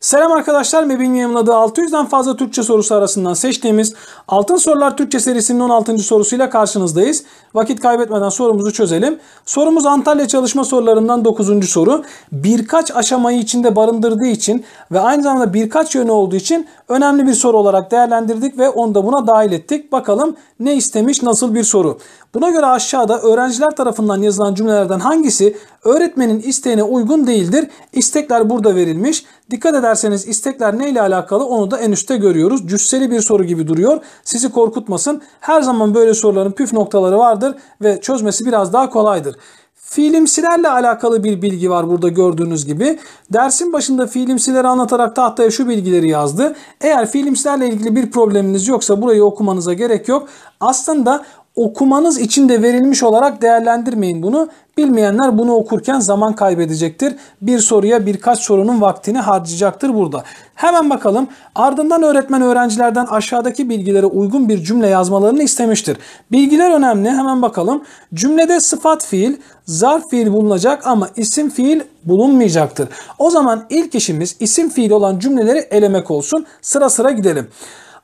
Selam arkadaşlar MEB'in yayınladığı 600'den fazla Türkçe sorusu arasından seçtiğimiz Altın Sorular Türkçe serisinin 16. sorusuyla karşınızdayız. Vakit kaybetmeden sorumuzu çözelim. Sorumuz Antalya çalışma sorularından 9. soru. Birkaç aşamayı içinde barındırdığı için ve aynı zamanda birkaç yönü olduğu için önemli bir soru olarak değerlendirdik ve onu da buna dahil ettik. Bakalım ne istemiş nasıl bir soru. Buna göre aşağıda öğrenciler tarafından yazılan cümlelerden hangisi öğretmenin isteğine uygun değildir? İstekler burada verilmiş. Dikkat eder isterseniz istekler ne alakalı onu da en üstte görüyoruz. Cüsseli bir soru gibi duruyor. Sizi korkutmasın. Her zaman böyle soruların püf noktaları vardır ve çözmesi biraz daha kolaydır. Fiilimsilerle alakalı bir bilgi var burada gördüğünüz gibi. Dersin başında fiilimsileri anlatarak tahtaya şu bilgileri yazdı. Eğer fiilimsilerle ilgili bir probleminiz yoksa burayı okumanıza gerek yok. Aslında okumanız için de verilmiş olarak değerlendirmeyin bunu. Bilmeyenler bunu okurken zaman kaybedecektir. Bir soruya birkaç sorunun vaktini harcayacaktır burada. Hemen bakalım. Ardından öğretmen öğrencilerden aşağıdaki bilgilere uygun bir cümle yazmalarını istemiştir. Bilgiler önemli. Hemen bakalım. Cümlede sıfat fiil, zarf fiil bulunacak ama isim fiil bulunmayacaktır. O zaman ilk işimiz isim fiil olan cümleleri elemek olsun. Sıra sıra gidelim.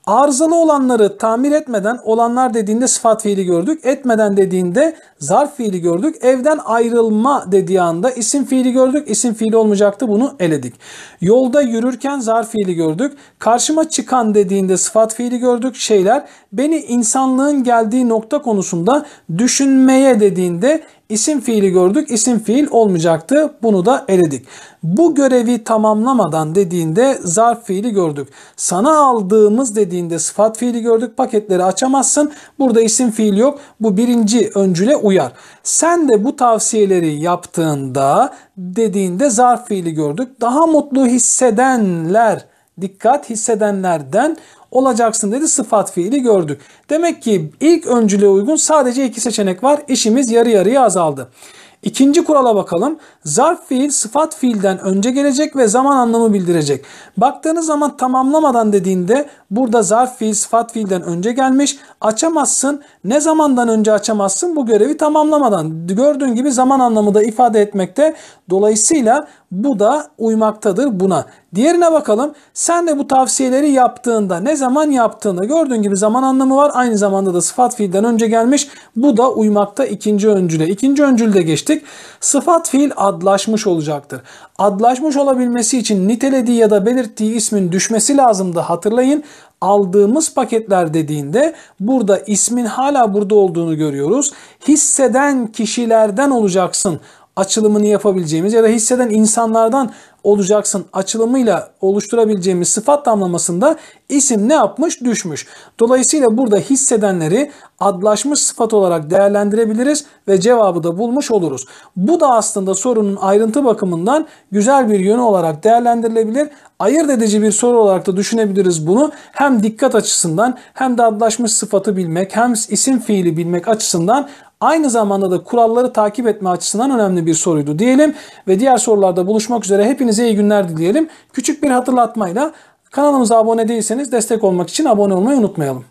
Arızalı olanları tamir etmeden olanlar dediğinde sıfat fiili gördük. Etmeden dediğinde zarf fiili gördük. Evden ayrılma dediği anda isim fiili gördük. İsim fiili olmayacaktı bunu eledik. Yolda yürürken zarf fiili gördük. Karşıma çıkan dediğinde sıfat fiili gördük. Şeyler beni insanlığın geldiği nokta konusunda düşünmeye dediğinde İsim fiili gördük. İsim fiil olmayacaktı. Bunu da eledik. Bu görevi tamamlamadan dediğinde zarf fiili gördük. Sana aldığımız dediğinde sıfat fiili gördük. Paketleri açamazsın. Burada isim fiil yok. Bu birinci öncüle uyar. Sen de bu tavsiyeleri yaptığında dediğinde zarf fiili gördük. Daha mutlu hissedenler dikkat hissedenlerden olacaksın dedi sıfat fiili gördük. Demek ki ilk öncülüğe uygun sadece iki seçenek var. İşimiz yarı yarıya azaldı. İkinci kurala bakalım. Zarf fiil sıfat fiilden önce gelecek ve zaman anlamı bildirecek. Baktığınız zaman tamamlamadan dediğinde burada zarf fiil sıfat fiilden önce gelmiş. Açamazsın. Ne zamandan önce açamazsın? Bu görevi tamamlamadan. Gördüğün gibi zaman anlamı da ifade etmekte. Dolayısıyla bu da uymaktadır buna. Diğerine bakalım. Sen de bu tavsiyeleri yaptığında ne zaman yaptığını gördüğün gibi zaman anlamı var. Aynı zamanda da sıfat fiilden önce gelmiş. Bu da uymakta ikinci öncüle. İkinci öncülde geçtik. Sıfat fiil adlaşmış olacaktır. Adlaşmış olabilmesi için nitelediği ya da belirttiği ismin düşmesi lazım hatırlayın aldığımız paketler dediğinde burada ismin hala burada olduğunu görüyoruz. Hisseden kişilerden olacaksın açılımını yapabileceğimiz ya da hisseden insanlardan olacaksın açılımıyla oluşturabileceğimiz sıfat damlamasında isim ne yapmış? Düşmüş. Dolayısıyla burada hissedenleri adlaşmış sıfat olarak değerlendirebiliriz ve cevabı da bulmuş oluruz. Bu da aslında sorunun ayrıntı bakımından güzel bir yönü olarak değerlendirilebilir. Ayırt edici bir soru olarak da düşünebiliriz bunu. Hem dikkat açısından hem de adlaşmış sıfatı bilmek hem isim fiili bilmek açısından aynı zamanda da kuralları takip etme açısından önemli bir soruydu diyelim ve diğer sorularda buluşmak üzere hepinize iyi günler dileyelim. Küçük bir hatırlatmayla kanalımıza abone değilseniz destek olmak için abone olmayı unutmayalım.